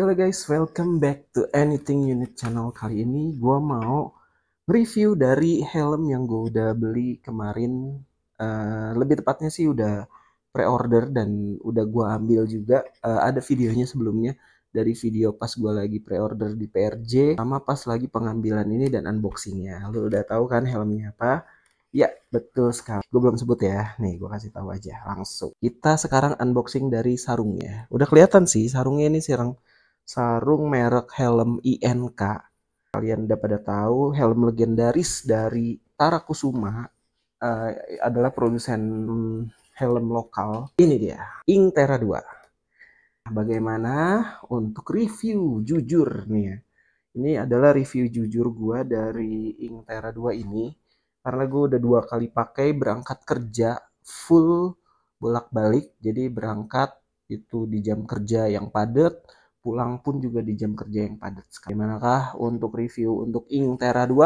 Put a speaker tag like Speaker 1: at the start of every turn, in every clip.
Speaker 1: Yo guys, welcome back to Anything Unit channel Kali ini gue mau review dari helm yang gue udah beli kemarin uh, Lebih tepatnya sih udah pre-order dan udah gue ambil juga uh, Ada videonya sebelumnya dari video pas gue lagi pre-order di PRJ Sama pas lagi pengambilan ini dan unboxingnya Lo udah tahu kan helmnya apa? Ya, betul sekali. Gue belum sebut ya. Nih, gue kasih tahu aja langsung. Kita sekarang unboxing dari sarungnya. Udah kelihatan sih sarungnya ini sih sarung merek helm INK. Kalian udah pada tahu helm legendaris dari Tarakusuma uh, adalah produsen helm lokal. Ini dia, Tera 2. Bagaimana untuk review jujur nih ya. Ini adalah review jujur gua dari Tera 2 ini karena gue udah dua kali pakai berangkat kerja full bolak-balik jadi berangkat itu di jam kerja yang padat pulang pun juga di jam kerja yang padat sekali. Bagaimanakah untuk review untuk Ing Terra 2?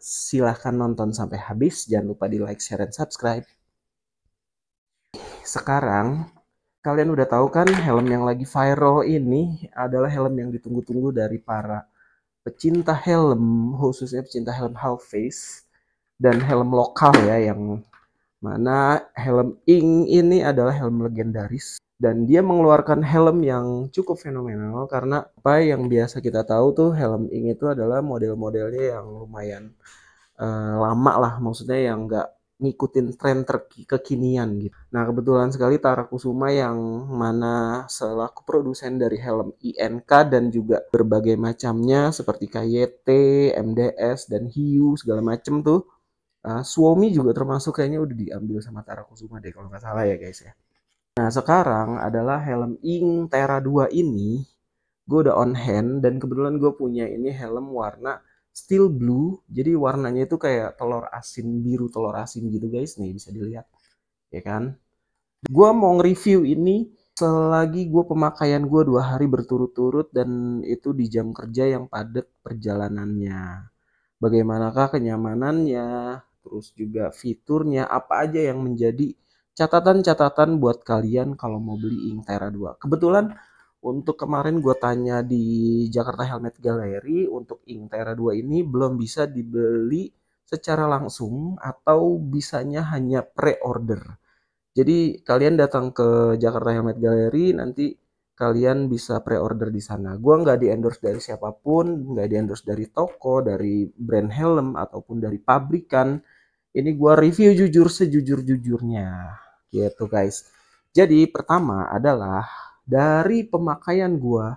Speaker 1: Silahkan nonton sampai habis. Jangan lupa di like, share, dan subscribe. Sekarang, kalian udah tahu kan helm yang lagi viral ini adalah helm yang ditunggu-tunggu dari para pecinta helm, khususnya pecinta helm half face dan helm lokal ya yang mana helm Ing ini adalah helm legendaris dan dia mengeluarkan helm yang cukup fenomenal karena apa yang biasa kita tahu tuh helm Ing itu adalah model-modelnya yang lumayan uh, lama lah maksudnya yang nggak ngikutin tren kekinian gitu. Nah kebetulan sekali Tara Kusuma yang mana selaku produsen dari helm INK dan juga berbagai macamnya seperti KYT, MDS, dan Hiu segala macem tuh. Uh, Suomi juga termasuk kayaknya udah diambil sama Tara Kusuma deh kalau nggak salah ya guys ya. Nah sekarang adalah helm Ing Terra 2 ini gue udah on hand dan kebetulan gue punya ini helm warna steel blue jadi warnanya itu kayak telur asin biru telur asin gitu guys nih bisa dilihat ya kan gue mau nge-review ini selagi gue pemakaian gue dua hari berturut-turut dan itu di jam kerja yang padat perjalanannya bagaimanakah kenyamanannya terus juga fiturnya apa aja yang menjadi catatan-catatan buat kalian kalau mau beli Intera 2. Kebetulan untuk kemarin gue tanya di Jakarta Helmet Gallery untuk Intera 2 ini belum bisa dibeli secara langsung atau bisanya hanya pre-order. Jadi kalian datang ke Jakarta Helmet Gallery nanti kalian bisa pre-order di sana. Gua nggak di endorse dari siapapun, nggak di endorse dari toko, dari brand helm ataupun dari pabrikan. Ini gua review jujur sejujur-jujurnya gitu guys. Jadi pertama adalah dari pemakaian gua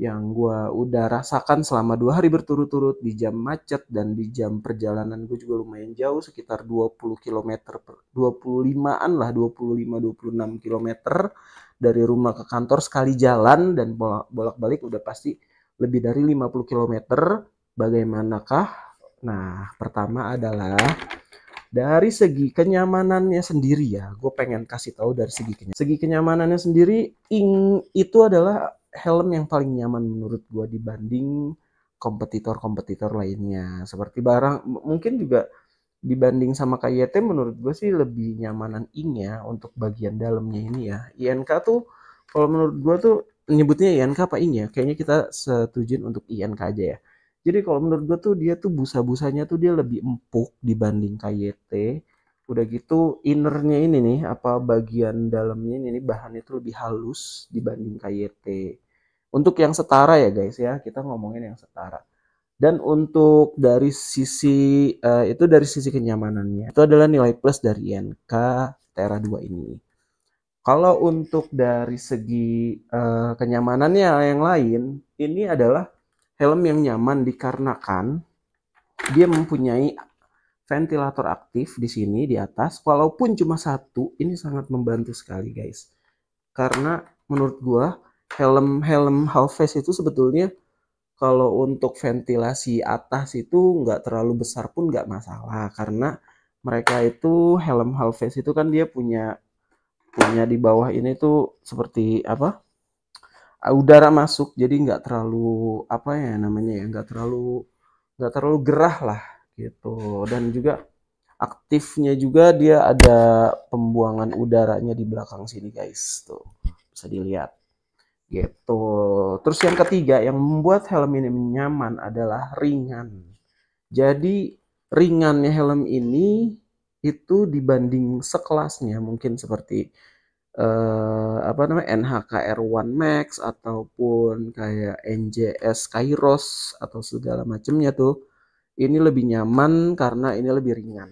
Speaker 1: yang gua udah rasakan selama dua hari berturut-turut di jam macet dan di jam perjalanan gue juga lumayan jauh sekitar 20 km per 25-an lah 25 26 km dari rumah ke kantor sekali jalan dan bolak-balik udah pasti lebih dari 50 km bagaimanakah nah pertama adalah dari segi kenyamanannya sendiri ya gue pengen kasih tahu dari segi kenyamanan segi kenyamanannya sendiri ing itu adalah helm yang paling nyaman menurut gue dibanding kompetitor-kompetitor lainnya seperti barang mungkin juga dibanding sama KYT menurut gue sih lebih nyamanan ing ya untuk bagian dalamnya ini ya INK tuh kalau menurut gue tuh nyebutnya INK apa ing ya kayaknya kita setujuin untuk INK aja ya jadi kalau menurut gue tuh dia tuh busa-busanya tuh dia lebih empuk dibanding KYT. Udah gitu innernya ini nih apa bagian dalamnya ini, ini bahannya tuh lebih halus dibanding KYT. Untuk yang setara ya guys ya, kita ngomongin yang setara. Dan untuk dari sisi uh, itu dari sisi kenyamanannya itu adalah nilai plus dari INK Tera 2 ini. Kalau untuk dari segi uh, kenyamanannya yang lain, ini adalah helm yang nyaman dikarenakan dia mempunyai ventilator aktif di sini di atas walaupun cuma satu ini sangat membantu sekali guys karena menurut gua helm helm half face itu sebetulnya kalau untuk ventilasi atas itu nggak terlalu besar pun nggak masalah karena mereka itu helm half face itu kan dia punya punya di bawah ini tuh seperti apa Ah, udara masuk jadi nggak terlalu apa ya namanya ya nggak terlalu nggak terlalu gerah lah gitu dan juga aktifnya juga dia ada pembuangan udaranya di belakang sini guys tuh bisa dilihat gitu terus yang ketiga yang membuat helm ini nyaman adalah ringan jadi ringannya helm ini itu dibanding sekelasnya mungkin seperti eh, apa namanya nhkr One Max ataupun kayak NJS Kairos atau segala macamnya tuh ini lebih nyaman karena ini lebih ringan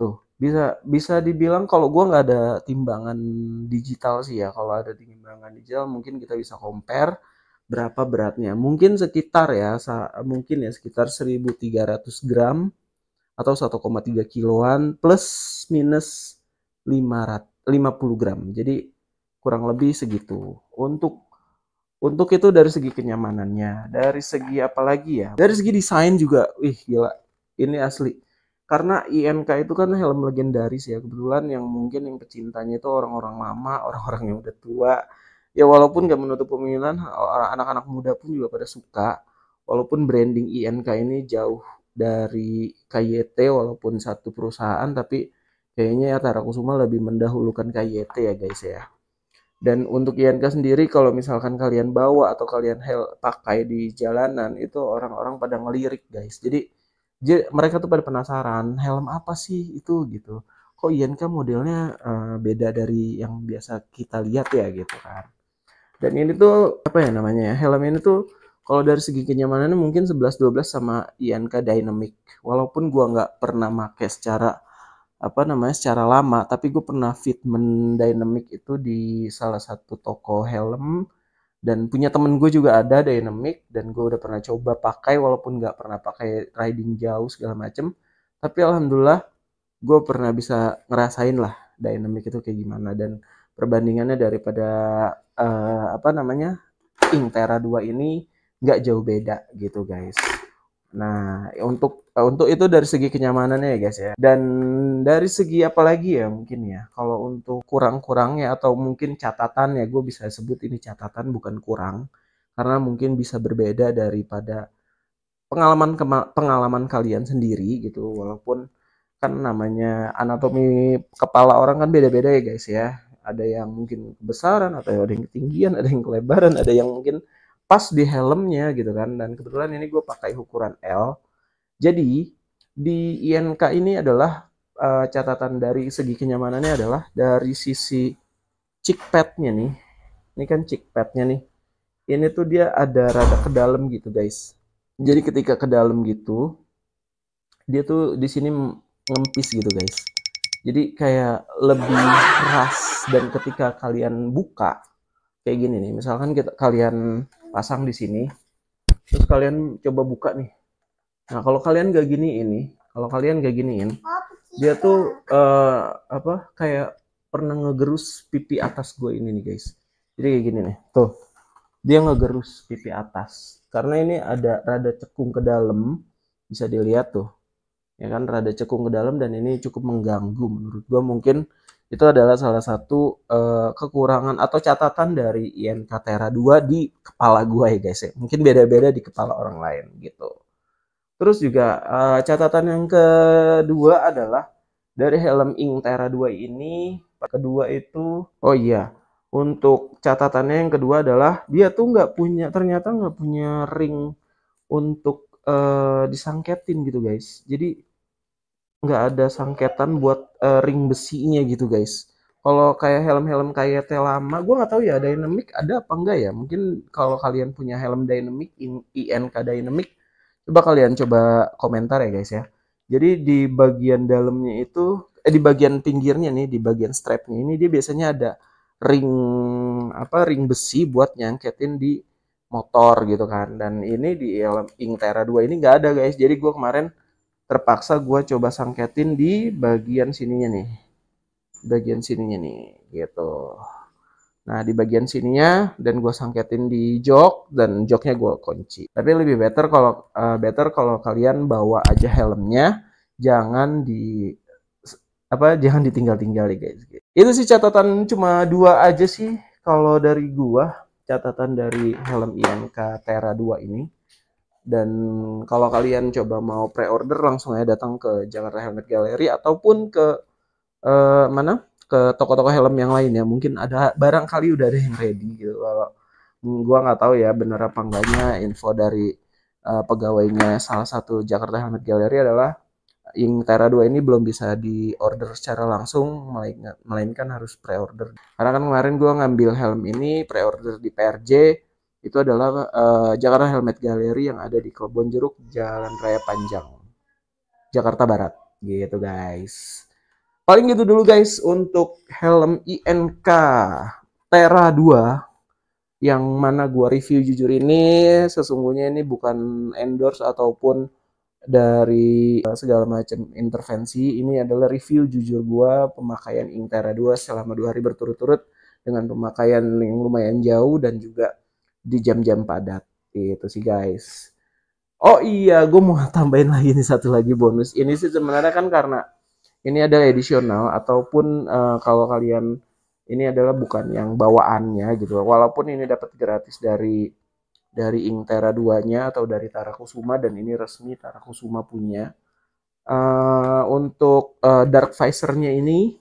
Speaker 1: tuh bisa bisa dibilang kalau gue nggak ada timbangan digital sih ya kalau ada timbangan digital mungkin kita bisa compare berapa beratnya mungkin sekitar ya mungkin ya sekitar 1300 gram atau 1,3 kiloan plus minus 500 50 gram. Jadi kurang lebih segitu. Untuk untuk itu dari segi kenyamanannya, dari segi apa lagi ya? Dari segi desain juga, wih gila, ini asli. Karena INK itu kan helm legendaris ya, kebetulan yang mungkin yang pecintanya itu orang-orang lama, orang-orang yang udah tua. Ya walaupun gak menutup kemungkinan anak-anak muda pun juga pada suka. Walaupun branding INK ini jauh dari KYT walaupun satu perusahaan, tapi kayaknya ya Tarakusuma lebih mendahulukan KYT ya guys ya. Dan untuk Yanka sendiri kalau misalkan kalian bawa atau kalian hel pakai di jalanan itu orang-orang pada ngelirik guys. Jadi mereka tuh pada penasaran helm apa sih itu gitu. Kok Yanka modelnya uh, beda dari yang biasa kita lihat ya gitu kan. Dan ini tuh apa ya namanya ya? Helm ini tuh kalau dari segi kenyamanannya mungkin 11 12 sama Yanka Dynamic. Walaupun gua nggak pernah make secara apa namanya secara lama tapi gue pernah fitment dynamic itu di salah satu toko helm dan punya temen gue juga ada dynamic dan gue udah pernah coba pakai walaupun nggak pernah pakai riding jauh segala macem tapi alhamdulillah gue pernah bisa ngerasain lah dynamic itu kayak gimana dan perbandingannya daripada uh, apa namanya Intera 2 ini nggak jauh beda gitu guys Nah, untuk eh, untuk itu dari segi kenyamanannya ya guys ya. Dan dari segi apa lagi ya mungkin ya. Kalau untuk kurang-kurangnya atau mungkin catatan ya gue bisa sebut ini catatan bukan kurang karena mungkin bisa berbeda daripada pengalaman pengalaman kalian sendiri gitu walaupun kan namanya anatomi kepala orang kan beda-beda ya guys ya. Ada yang mungkin kebesaran, atau ada yang ketinggian, ada yang kelebaran, ada yang mungkin pas di helmnya gitu kan dan kebetulan ini gue pakai ukuran L jadi di INK ini adalah uh, catatan dari segi kenyamanannya adalah dari sisi cheek padnya nih ini kan cheek padnya nih ini tuh dia ada rada ke dalam gitu guys jadi ketika ke dalam gitu dia tuh di sini ngempis gitu guys jadi kayak lebih keras dan ketika kalian buka kayak gini nih misalkan kita kalian pasang di sini terus kalian coba buka nih nah kalau kalian gak gini ini kalau kalian gak giniin oh, dia tuh uh, apa kayak pernah ngegerus pipi atas gue ini nih guys jadi kayak gini nih tuh dia ngegerus pipi atas karena ini ada rada cekung ke dalam bisa dilihat tuh ya kan rada cekung ke dalam dan ini cukup mengganggu menurut gue mungkin itu adalah salah satu uh, kekurangan atau catatan dari INK Terra 2 di kepala gua ya guys ya. Mungkin beda-beda di kepala orang lain gitu. Terus juga uh, catatan yang kedua adalah dari helm INK Terra 2 ini kedua itu oh iya untuk catatannya yang kedua adalah dia tuh nggak punya ternyata nggak punya ring untuk uh, disangketin gitu guys. Jadi nggak ada sangketan buat uh, ring besinya gitu guys. Kalau kayak helm-helm kayak Telama, gue nggak tahu ya Dynamic ada apa enggak ya. Mungkin kalau kalian punya helm Dynamic, INK Dynamic, coba kalian coba komentar ya guys ya. Jadi di bagian dalamnya itu, eh, di bagian pinggirnya nih, di bagian strapnya ini dia biasanya ada ring apa ring besi buat nyangketin di motor gitu kan. Dan ini di helm Ingtera 2 ini nggak ada guys. Jadi gue kemarin terpaksa gue coba sangketin di bagian sininya nih bagian sininya nih gitu nah di bagian sininya dan gue sangketin di jok dan joknya gue kunci tapi lebih better kalau uh, better kalau kalian bawa aja helmnya jangan di apa jangan ditinggal-tinggal ya guys itu sih catatan cuma dua aja sih kalau dari gue, catatan dari helm IMK Terra 2 ini dan kalau kalian coba mau pre-order langsung aja datang ke Jakarta Helmet Gallery ataupun ke uh, mana ke toko-toko helm yang lain ya mungkin ada barangkali udah ada yang ready gitu kalau hmm, gua nggak tahu ya bener apa enggaknya info dari uh, pegawainya salah satu Jakarta Helmet Gallery adalah yang Terra 2 ini belum bisa di order secara langsung melainkan harus pre-order karena kan kemarin gue ngambil helm ini pre-order di PRJ itu adalah uh, Jakarta Helmet Gallery yang ada di Kebon Jeruk Jalan Raya Panjang Jakarta Barat gitu guys paling gitu dulu guys untuk helm INK Terra 2 yang mana gua review jujur ini sesungguhnya ini bukan endorse ataupun dari eh, segala macam intervensi ini adalah review jujur gua pemakaian Intera 2 selama dua hari berturut-turut dengan pemakaian yang lumayan jauh dan juga di jam-jam padat itu sih guys oh iya gue mau tambahin lagi ini satu lagi bonus ini sih sebenarnya kan karena ini adalah edisional ataupun uh, kalau kalian ini adalah bukan yang bawaannya gitu walaupun ini dapat gratis dari dari Ingtera duanya atau dari Tarakusuma dan ini resmi Tarakusuma punya. Uh, untuk uh, dark visor ini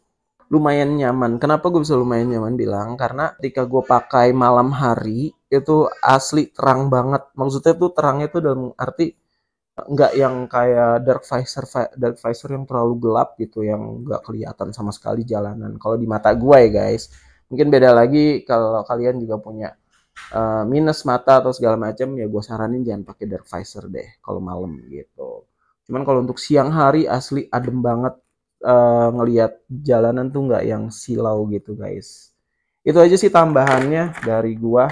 Speaker 1: lumayan nyaman. Kenapa gue bisa lumayan nyaman bilang? Karena ketika gue pakai malam hari itu asli terang banget maksudnya tuh terangnya tuh dalam arti nggak yang kayak dark visor dark visor yang terlalu gelap gitu yang nggak kelihatan sama sekali jalanan kalau di mata gue ya guys mungkin beda lagi kalau kalian juga punya uh, minus mata atau segala macam ya gue saranin jangan pakai dark visor deh kalau malam gitu cuman kalau untuk siang hari asli adem banget uh, ngelihat jalanan tuh nggak yang silau gitu guys itu aja sih tambahannya dari gua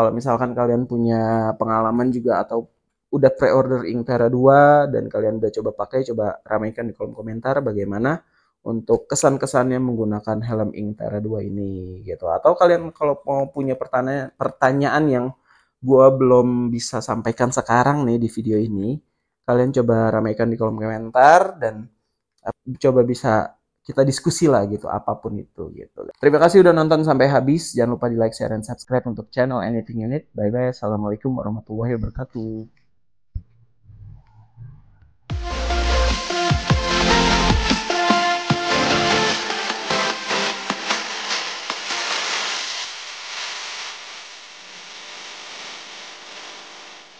Speaker 1: kalau misalkan kalian punya pengalaman juga atau udah pre-order Inktera 2 dan kalian udah coba pakai, coba ramaikan di kolom komentar bagaimana untuk kesan-kesannya menggunakan helm Inktera 2 ini gitu. Atau kalian kalau mau punya pertanyaan, pertanyaan yang gua belum bisa sampaikan sekarang nih di video ini, kalian coba ramaikan di kolom komentar dan eh, coba bisa kita diskusi lah gitu apapun itu gitu. Terima kasih udah nonton sampai habis. Jangan lupa di like, share, dan subscribe untuk channel Anything Unit. Bye bye. Assalamualaikum warahmatullahi wabarakatuh.